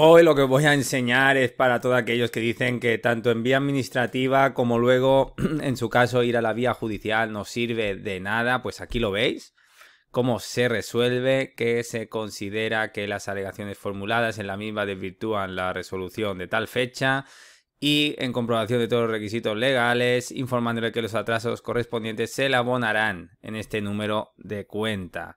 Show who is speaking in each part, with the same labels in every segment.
Speaker 1: Hoy lo que voy a enseñar es para todos aquellos que dicen que tanto en vía administrativa como luego, en su caso, ir a la vía judicial no sirve de nada, pues aquí lo veis cómo se resuelve, que se considera que las alegaciones formuladas en la misma desvirtúan la resolución de tal fecha y en comprobación de todos los requisitos legales, informándole que los atrasos correspondientes se le abonarán en este número de cuenta.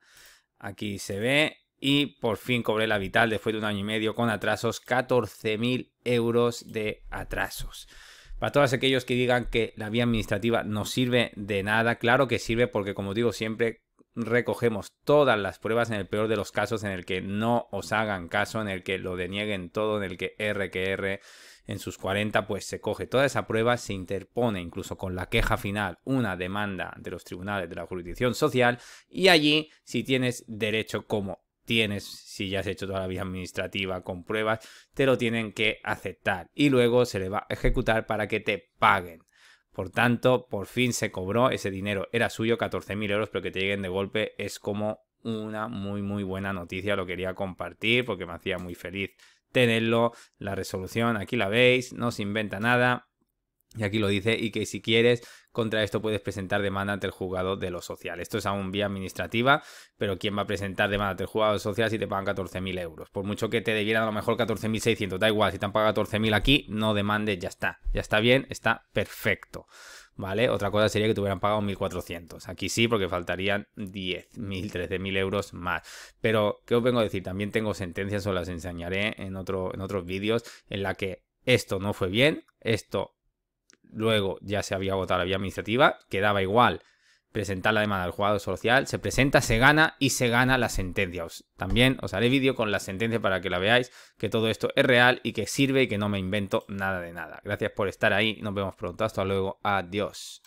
Speaker 1: Aquí se ve y por fin cobré la vital después de un año y medio con atrasos, 14.000 euros de atrasos. Para todos aquellos que digan que la vía administrativa no sirve de nada, claro que sirve porque como digo siempre recogemos todas las pruebas en el peor de los casos en el que no os hagan caso, en el que lo denieguen todo, en el que R que en sus 40 pues se coge toda esa prueba, se interpone incluso con la queja final una demanda de los tribunales de la jurisdicción social y allí si tienes derecho como tienes, si ya has hecho toda la vía administrativa con pruebas, te lo tienen que aceptar y luego se le va a ejecutar para que te paguen. Por tanto, por fin se cobró ese dinero. Era suyo, 14.000 euros, pero que te lleguen de golpe es como una muy, muy buena noticia. Lo quería compartir porque me hacía muy feliz tenerlo. La resolución, aquí la veis, no se inventa nada. Y aquí lo dice, y que si quieres, contra esto puedes presentar demanda ante el juzgado de lo social. Esto es aún vía administrativa, pero ¿quién va a presentar demanda ante el juzgado de lo social si te pagan 14.000 euros? Por mucho que te debieran a lo mejor 14.600, da igual, si te han pagado 14.000 aquí, no demandes, ya está. Ya está bien, está perfecto. ¿Vale? Otra cosa sería que te hubieran pagado 1.400. Aquí sí, porque faltarían 10.000, 13.000 euros más. Pero, ¿qué os vengo a decir? También tengo sentencias, os las enseñaré en, otro, en otros vídeos, en la que esto no fue bien, esto Luego ya se había votado la vía administrativa, quedaba igual presentar la demanda al jugador social, se presenta, se gana y se gana la sentencia. también os haré vídeo con la sentencia para que la veáis, que todo esto es real y que sirve y que no me invento nada de nada. Gracias por estar ahí, nos vemos pronto, hasta luego, adiós.